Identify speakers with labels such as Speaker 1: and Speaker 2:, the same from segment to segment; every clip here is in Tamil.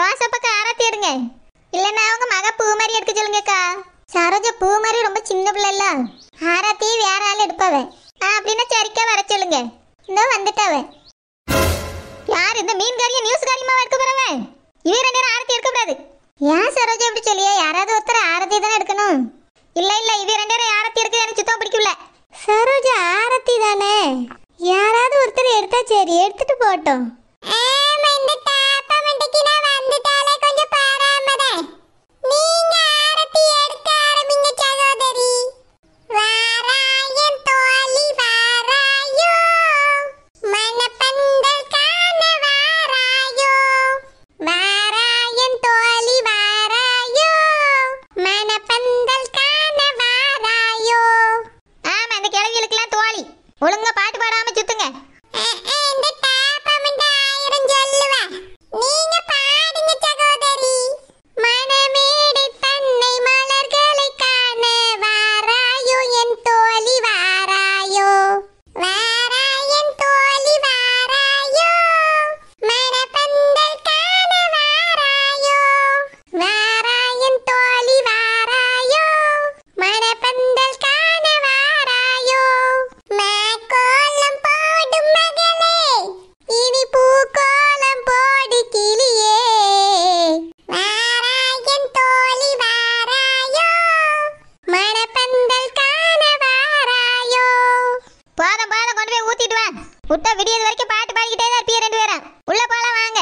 Speaker 1: ரோசப்பக்கம் ஆரத்தி எடுங்க இல்லைன்னா அவங்க மக பூ மாதிரி எடுக்க சொல்லுங்கக்கா சரோஜா பூ மாதிரி ரொம்ப சின்ன பிள்ளைல ஆரத்தி வேற ஆள் எடுப்பவன் ஆ அப்படின்னா சரிக்கா வர சொல்லுங்க இந்த வந்துட்டாவன் யார் இந்த நியூஸ் காரியமா எடுக்க போறவன் இவர நேரம் ஆரத்தி எடுக்கக்கூடாது ஏன் சரோஜா இப்படி சொல்லியே யாராவது ஒருத்தர் ஆரத்தி தானே எடுக்கணும் இல்ல இல்ல இவ ரெண்டு நேரம் ஆரத்தி எடுக்க எனக்கு சுத்தம் பிடிக்கல சரோஜா ஆரத்தி தானே யாராவது ஒருத்தர் எடுத்தா சரி எடுத்துட்டு போட்டோம் ஆமா இந்த தாத்தா மண்டைக்கு கொண்டு போய் ஊத்திட்டு வா விடியது வரைக்கும் பாட்டு பாடிக்கிட்டே தான் இருப்பீங்க ரெண்டு பேரும் உள்ள போலாம் வாங்க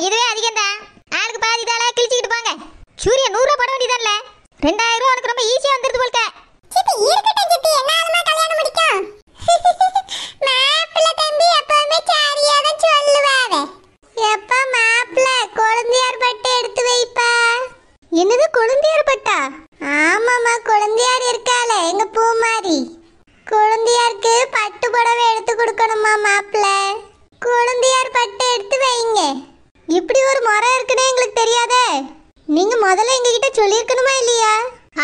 Speaker 1: இதுவே அதிகம் தான் ஆளுக்கு பாதி தாளா கிழிச்சிக்கிட்டு போங்க சூரிய நூறுபா போட வேண்டியதான்ல ரெண்டாயிரம் ரூபா உனக்கு ரொம்ப ஈஸியாக வந்துருது போல்க்க சித்தி இருக்கட்டும் சித்தி என்ன கல்யாணம் முடிக்கும் இப்படி ஒரு முறை இருக்குன்னு எங்களுக்கு தெரியாதே நீங்க முதல்ல எங்ககிட்ட சொல்லிருக்கணுமா இல்லையா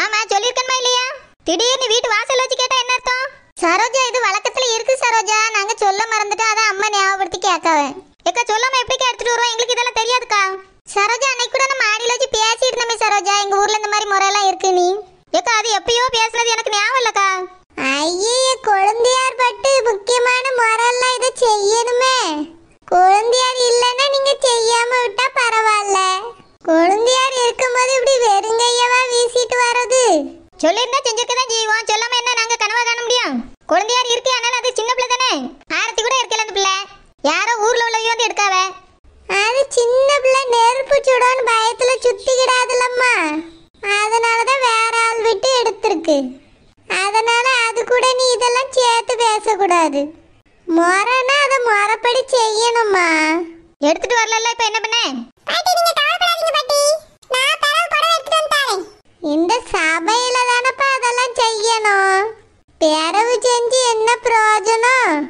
Speaker 1: ஆமா சொல்லிருக்கணுமா இல்லையா திடீர்னு வீட்டு வாசல் வச்சு கேட்டா என்ன அர்த்தம் சரோஜா இது வழக்கத்துல இருக்கு சரோஜா நாங்க சொல்ல மறந்துட்டோம் அதான் அம்மா ஞாபகப்படுத்தி கேட்கவேன் ஏக்கா சொல்லாம எப்படி எடுத்துட்டு வருவோம் எங்களுக்கு இதெல்லாம் தெரியாதுக்கா சரோஜா அன்னைக்கு கூட நம்ம ஆடியில் வச்சு பிள்ளையார் இருக்கே ஆனால் அது சின்ன பிள்ளை தானே ஆரத்தி கூட இருக்கல அந்த பிள்ளை யாரோ ஊர்ல உள்ளவையும் வந்து எடுக்காவ அது சின்ன பிள்ளை நெருப்பு சுடோன்னு பயத்துல சுத்திக்கிடாதுலம்மா அதனால தான் வேற ஆள் விட்டு எடுத்திருக்கு அதனால அது கூட நீ இதெல்லாம் சேர்த்து பேசக்கூடாது முறைன்னா அதை முறைப்படி செய்யணும்மா எடுத்துட்டு வரலல்ல இப்ப என்ன பண்ண செஞ்சு என்ன பிரயோஜனம்